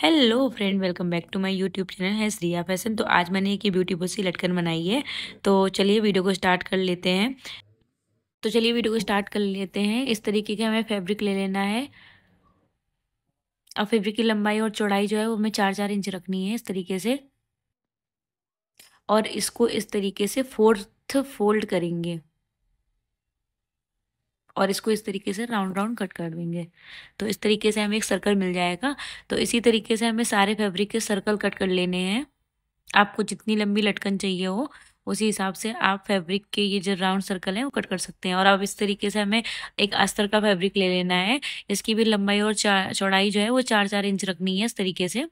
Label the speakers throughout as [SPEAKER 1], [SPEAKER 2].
[SPEAKER 1] hello friend welcome back to my YouTube channel है Shriya fashion तो आज मैंने एक ये ब्यूटीफुल सी लटकन बनाई है तो चलिए वीडियो को स्टार्ट कर लेते हैं तो चलिए वीडियो को स्टार्ट कर लेते हैं इस तरीके का हमें फैब्रिक ले लेना है और फैब्रिक की लंबाई और चौड़ाई जो है वो हमें चार चार इंच रखनी है इस तरीके से और इसको इस तरीके से फोर्थ फोल्ड करेंगे और इसको इस तरीके से राउंड राउंड कट कर देंगे तो इस तरीके से हमें एक सर्कल मिल जाएगा तो इसी तरीके से हमें सारे फैब्रिक के सर्कल कट कर लेने हैं आपको जितनी लंबी लटकन चाहिए हो उसी हिसाब से आप फैब्रिक के ये जो राउंड सर्कल है वो कट कर सकते हैं और अब इस तरीके से हमें एक अस्तर का फैब्रिक ले लेना है इसकी भी लंबाई और चौड़ाई जो है वो चार चार इंच रखनी है इस तरीके से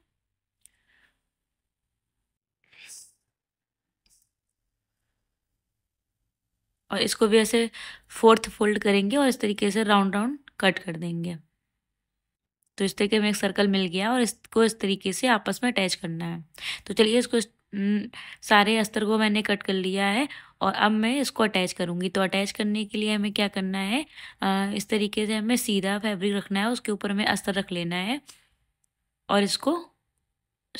[SPEAKER 1] और इसको भी ऐसे फोर्थ फोल्ड करेंगे और इस तरीके से राउंड राउंड कट कर देंगे तो इस तरीके में एक सर्कल मिल गया और इसको इस तरीके से आपस में अटैच करना है तो चलिए इसको इस, सारे अस्तर को मैंने कट कर लिया है और अब मैं इसको अटैच करूँगी तो अटैच करने के लिए हमें क्या करना है आ, इस तरीके से हमें सीधा फैब्रिक रखना है उसके ऊपर हमें अस्तर रख लेना है और इसको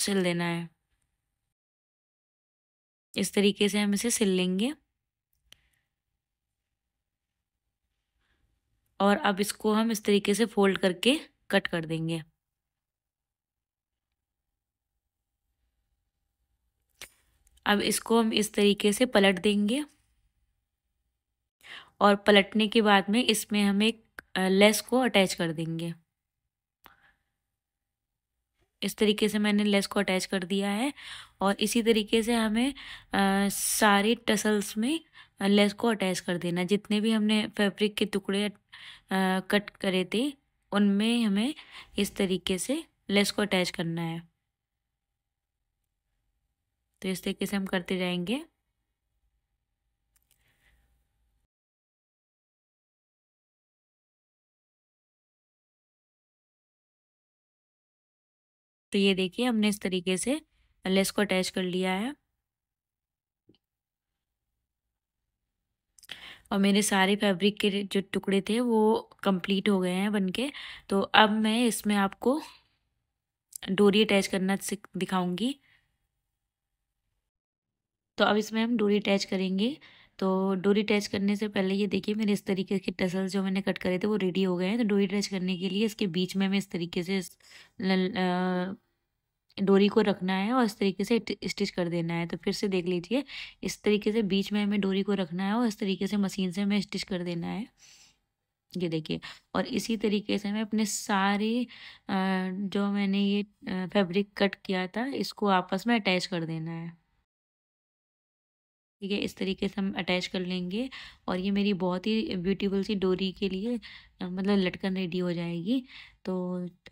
[SPEAKER 1] सिल देना है इस तरीके से हम इसे सिल लेंगे और अब इसको हम इस तरीके से फोल्ड करके कट कर देंगे अब इसको हम इस तरीके से पलट देंगे और पलटने के बाद में इसमें हम एक लेस को अटैच कर देंगे इस तरीके से मैंने लेस को अटैच कर दिया है और इसी तरीके से हमें आ, सारे टसल्स में लेस को अटैच कर देना जितने भी हमने फैब्रिक के टुकड़े कट करे थे उनमें हमें इस तरीके से लेस को अटैच करना है तो इस तरीके से हम करते जाएंगे तो ये देखिए हमने इस तरीके से लेस को अटैच कर लिया है और मेरे सारे फैब्रिक के जो टुकड़े थे वो कंप्लीट हो गए हैं बनके तो अब मैं इसमें आपको डोरी अटैच करना दिखाऊंगी तो अब इसमें हम डोरी अटैच करेंगे तो डोरी अटैच करने से पहले ये देखिए मेरे इस तरीके के टसल्स जो मैंने कट करे थे वो रेडी हो गए हैं तो डोरी अटैच करने के लिए इसके बीच में मैं इस तरीके से डोरी को रखना है और इस तरीके से स्टिच कर देना है तो फिर से देख लीजिए इस तरीके से बीच में हमें डोरी को रखना है और इस तरीके से मशीन से हमें स्टिच कर देना है ये देखिए और इसी तरीके से मैं अपने सारे जो मैंने ये फैब्रिक कट किया था इसको आपस में अटैच कर देना है ठीक है इस तरीके से हम अटैच कर लेंगे और ये मेरी बहुत ही ब्यूटीफुल सी डोरी के लिए मतलब लटकन रेडी हो जाएगी तो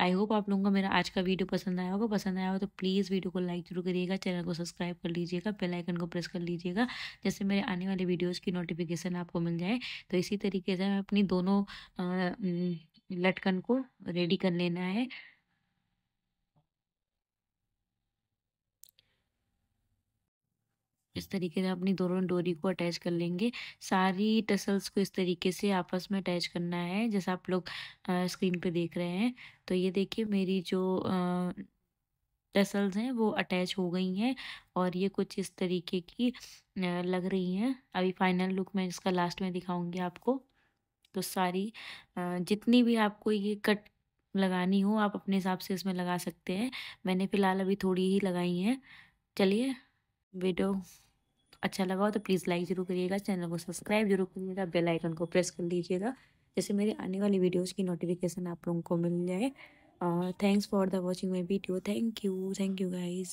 [SPEAKER 1] आई होप आप लोगों को मेरा आज का वीडियो पसंद आया होगा पसंद आया हो तो प्लीज़ वीडियो को लाइक जरूर करिएगा चैनल को सब्सक्राइब कर लीजिएगा बेल आइकन को प्रेस कर लीजिएगा जैसे मेरे आने वाले वीडियोस की नोटिफिकेशन आपको मिल जाए तो इसी तरीके से मैं अपनी दोनों लटकन को रेडी कर लेना है इस तरीके से अपनी दोनों डोरी को अटैच कर लेंगे सारी टसल्स को इस तरीके से आपस में अटैच करना है जैसा आप लोग स्क्रीन पे देख रहे हैं तो ये देखिए मेरी जो टसल्स हैं वो अटैच हो गई हैं और ये कुछ इस तरीके की लग रही हैं अभी फाइनल लुक मैं इसका लास्ट में दिखाऊँगी आपको तो सारी जितनी भी आपको ये कट लगानी हो आप अपने हिसाब से इसमें लगा सकते हैं मैंने फ़िलहाल अभी थोड़ी ही लगाई हैं चलिए वीडियो अच्छा लगा हो तो प्लीज़ लाइक ज़रूर करिएगा चैनल को सब्सक्राइब जरूर करिएगा बेल आइकन को प्रेस कर लीजिएगा जैसे मेरी आने वाली वीडियोज़ की नोटिफिकेशन आप लोगों को मिल जाए thanks for the watching my video thank you thank you guys